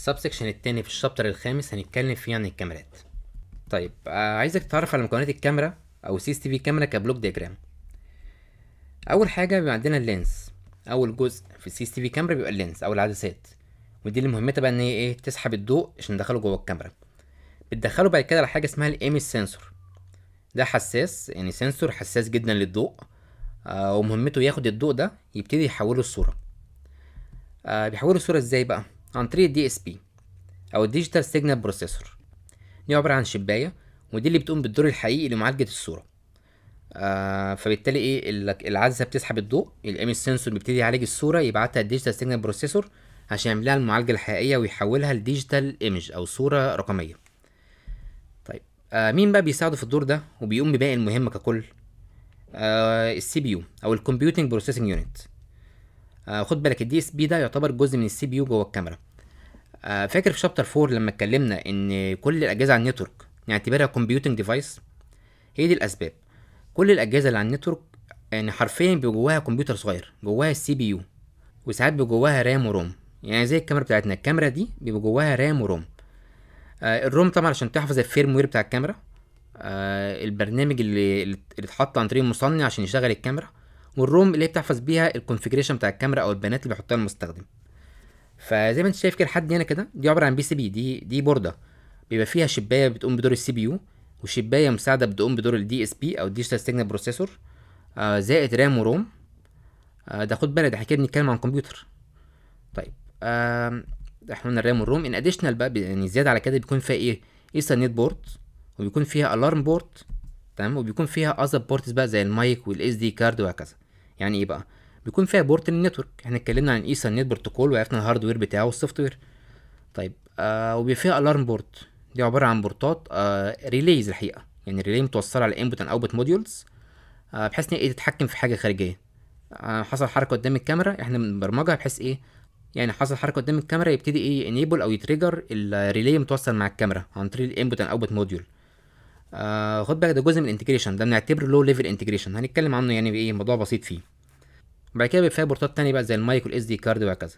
السبسكشن التاني في الشابتر الخامس هنتكلم فيه عن الكاميرات طيب آه، عايزك تتعرف على مكونات الكاميرا او سي اس تي في كاميرا كبلوك ديجرام اول حاجه بيبقى عندنا اللينس اول جزء في السي اس تي في كاميرا بيبقى اللينس او العدسات ودي اللي مهمتها بقى ان هي ايه تسحب الضوء عشان ندخله جوه الكاميرا بتدخله بعد كده على حاجه اسمها الايمج سنسور ده حساس يعني سنسور حساس جدا للضوء آه ومهمته ياخد الضوء ده يبتدي يحوله لصوره آه بيحوله لصوره ازاي بقى عن طريق الدي اس بي او الديجيتال سيجنال بروسيسور دي عباره عن شبايه ودي اللي بتقوم بالدور الحقيقي لمعالجه الصوره آه فبالتالي ايه العدسه بتسحب الضوء الايمج سنسور بيبتدي يعالج الصوره يبعتها الديجيتال سيجنال بروسيسور عشان يعمل لها المعالجه الحقيقيه ويحولها لديجيتال ايمج او صوره رقميه طيب آه مين بقى بيساعده في الدور ده وبيقوم بباقي المهمه ككل السي بي يو او الكمبيوتنج بروسيسنج يونت آه خد بالك الدي اس بي ده يعتبر جزء من السي بي يو جوه الكاميرا آه فاكر في شابتر 4 لما اتكلمنا ان كل الاجهزه على النتورك نعتبرها كومبيوتنج ديفايس هي دي الاسباب كل الاجهزه اللي على النتورك يعني حرفيا بيبقى جواها كمبيوتر صغير جواها السي بي يو وساعات بيبقى جواها رام وروم يعني زي الكاميرا بتاعتنا الكاميرا دي بيبقى جواها رام وروم آه الروم طبعا عشان تحفظ الفيرم وير بتاع الكاميرا آه البرنامج اللي اللي اتحط عن طريق المصنع عشان يشغل الكاميرا والروم اللي هي بتحفظ بيها الكونفيجريشن بتاع الكاميرا او البيانات اللي بيحطها المستخدم فزي ما انت شايف كده لحد هنا كده دي عباره عن بي سي بي دي دي بورده بيبقى فيها شبايه بتقوم بدور السي بي يو وشبايه مساعده بتقوم بدور الدي اس بي او الديجيتال سيجنال بروسيسور زائد رام وروم آه، ده خد بالك ده احنا كده بنتكلم عن كمبيوتر طيب احنا قلنا الرام والروم ان اديشنال بقى يعني زياده على كده بيكون فيها ايه ايثرنت بورد وبيكون فيها الارم بورد تمام وبيكون فيها اذر بورتس بقى زي المايك والاس دي كارد وهكذا يعني ايه بقى بيكون فيها بورت للنتورك احنا اتكلمنا عن ايثرنت بروتوكول وعرفنا الهاردوير بتاعه والسوفت وير طيب آه وبيبقى فيها الارم بورت دي عباره عن بورتات آه ريليز الحقيقه يعني ريلي متوصله على انبوت اند اوتبوت موديولز آه بحيث ان ايه تتحكم في حاجه خارجيه آه حصل حركه قدام الكاميرا احنا بنبرمجها بحيث ايه يعني حصل حركه قدام الكاميرا يبتدي ايه انيبل او يتريجر الريلي متوصل مع الكاميرا عن طريق الانبوت اند اوتبوت موديول آه خد بالك ده جزء من الانتجريشن ده بنعتبره لو ليفل انتجريشن هنتكلم عنه يعني بايه موضوع بسيط فيه وبعد كده بيبقى فيها بورتات تانية بقى زي المايك والاس دي كارد وهكذا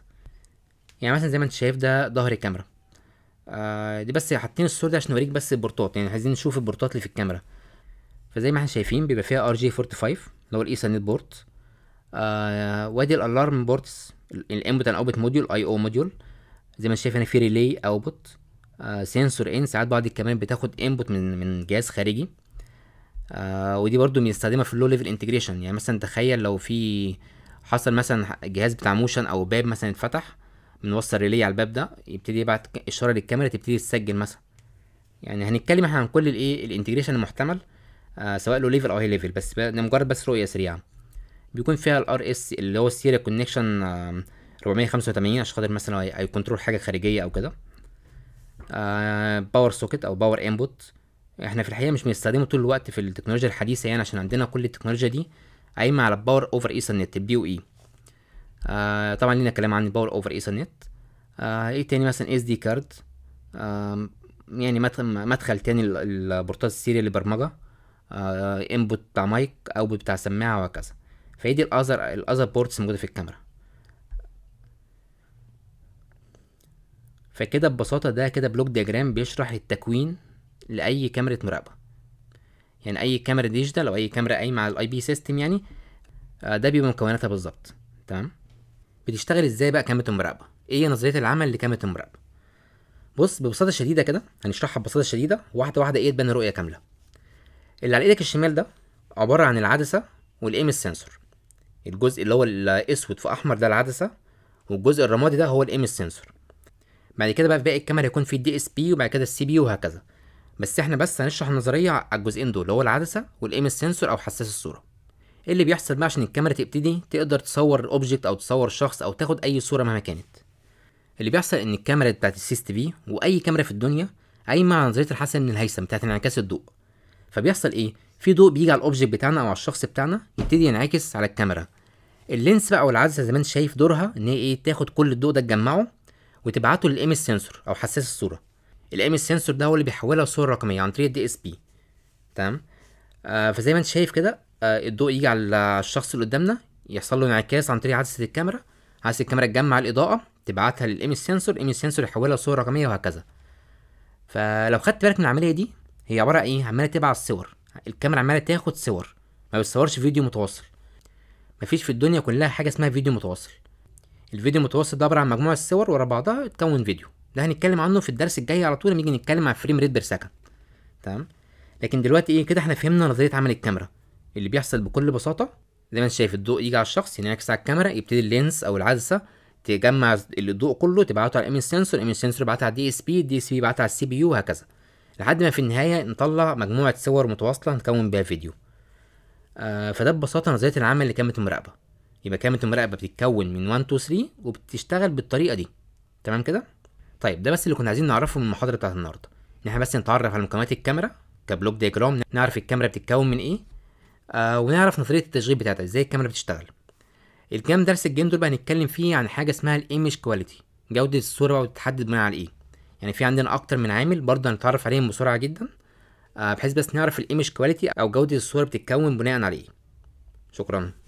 يعني مثلا زي ما انت شايف ده ظهر الكاميرا آه دي بس حاطين الصور دي عشان اوريك بس البورتات يعني عايزين نشوف البورتات اللي في الكاميرا فزي ما احنا شايفين بيبقى فيها ار جي 45 اللي هو الايثرنت بورت آه وادي الالارم بورتس الانبوت اند اوتبوت موديول اي او موديول زي ما انت شايف هنا يعني في ريلي اوبوت سنسور آه، ان ساعات بعض الكمان بتاخد انبوت من من جهاز خارجي آه ودي برضو بنستخدمها في اللو ليفل انتجريشن يعني مثلا تخيل لو في حصل مثلا جهاز بتاع موشن او باب مثلا اتفتح بنوصل ريلي على الباب ده يبتدي يبعت اشاره للكاميرا تبتدي تسجل مثلا يعني هنتكلم احنا عن كل الايه الانتجريشن المحتمل آه سواء لو ليفل او هاي ليفل بس ده مجرد بس رؤيه سريعه بيكون فيها الار اس اللي هو السيريا كونكشن 485 عشان خاطر مثلا اي كنترول حاجه خارجيه او كده باور آه، سوكت او باور انبوت احنا في الحقيقه مش بنستخدمه طول الوقت في التكنولوجيا الحديثه يعني عشان عندنا كل التكنولوجيا دي قايمه على باور اوفر ايثرنت البي او اي طبعا لينا كلام عن باور اوفر ايثرنت ايه تاني مثلا اس دي كارد يعني مدخل تاني البورتات السيري للبرمجه انبوت آه، بتاع مايك او بتاع سماعه وهكذا فهي دي الاذر الاذر بورتس موجوده في الكاميرا فكده ببساطه ده كده بلوك دياجرام بيشرح التكوين لاي كاميرا مراقبه يعني اي كاميرا ديجيتال او اي كاميرا قايمه على الاي بي سيستم يعني آه، ده بيبقى مكوناتها بالظبط تمام بتشتغل ازاي بقى كاميرا المراقبه ايه نظريه العمل لكاميرا المراقبه بص ببساطه شديده كده هنشرحها ببساطه شديده واحده واحده ايه تبان رؤية كامله اللي على ايدك الشمال ده عباره عن العدسه والايم السنسور الجزء اللي هو الاسود في احمر ده العدسه والجزء الرمادي ده هو الايم السنسور بعد كده بقى في باقي الكاميرا هيكون في الدي اس بي وبعد كده السي بي وهكذا بس احنا بس هنشرح النظريه على الجزئين دول اللي هو العدسه والايم سنسور او حساس الصوره ايه اللي بيحصل بقى عشان الكاميرا تبتدي تقدر تصور الاوبجكت او تصور شخص او تاخد اي صوره مهما كانت اللي بيحصل ان الكاميرا بتاعت السيس تي في واي كاميرا في الدنيا قايمه على نظريه الحسن الهيثم بتاعت انعكاس الضوء فبيحصل ايه في ضوء بيجي على الاوبجكت بتاعنا او على الشخص بتاعنا يبتدي ينعكس على الكاميرا اللينس بقى او العدسه زي ما انت شايف دورها ان هي ايه تاخد كل الضوء ده تجمعه وتبعته للايمج سنسور او حساس الصوره الايمج سنسور ده هو اللي بيحولها لصوره رقميه عن طريق الدي اس بي تمام آه فزي ما انت شايف كده آه الضوء يجي على الشخص اللي قدامنا يحصل له انعكاس عن طريق عدسه الكاميرا عدسه الكاميرا تجمع الاضاءه تبعتها للايمج سنسور الايمج سنسور يحولها لصوره رقميه وهكذا فلو خدت بالك من العمليه دي هي عباره ايه عماله تبعت صور الكاميرا عماله تاخد صور ما بتصورش فيديو متواصل مفيش في الدنيا كلها حاجه اسمها فيديو متواصل الفيديو المتوسط ده عباره عن مجموعه صور ورا بعضها تكون فيديو ده هنتكلم عنه في الدرس الجاي على طول لما نيجي نتكلم عن فريم ريت بير سكند تمام لكن دلوقتي ايه كده احنا فهمنا نظريه عمل الكاميرا اللي بيحصل بكل بساطه زي ما انت شايف الضوء يجي على الشخص يعني ينعكس على الكاميرا يبتدي اللينس او العدسه تجمع الضوء كله تبعته على الايمج سنسور الايمج سنسور يبعتها على دي اس بي دي اس بي يبعتها على السي بي يو وهكذا لحد ما في النهايه نطلع مجموعه صور متواصله نكون بيها فيديو آه فده ببساطه نظريه العمل كانت المراقبه يبقى كلمة المراقبة بتتكون من 1 2 3 وبتشتغل بالطريقة دي تمام كده طيب ده بس اللي كنا عايزين نعرفه من المحاضرة بتاعت النهاردة ان احنا بس نتعرف على مكونات الكاميرا كبلوك دياجرام نعرف الكاميرا بتتكون من ايه آه ونعرف نظرية التشغيل بتاعتها ازاي الكاميرا بتشتغل الكام درس الجيم دول بقى هنتكلم فيه عن حاجة اسمها الايمج كواليتي جودة الصورة بقى بتتحدد بناء على ايه يعني في عندنا اكتر من عامل برضه هنتعرف عليهم بسرعة جدا آه بحيث بس نعرف الايمج كواليتي او جودة الصورة بتتكون بناء على ايه شكرا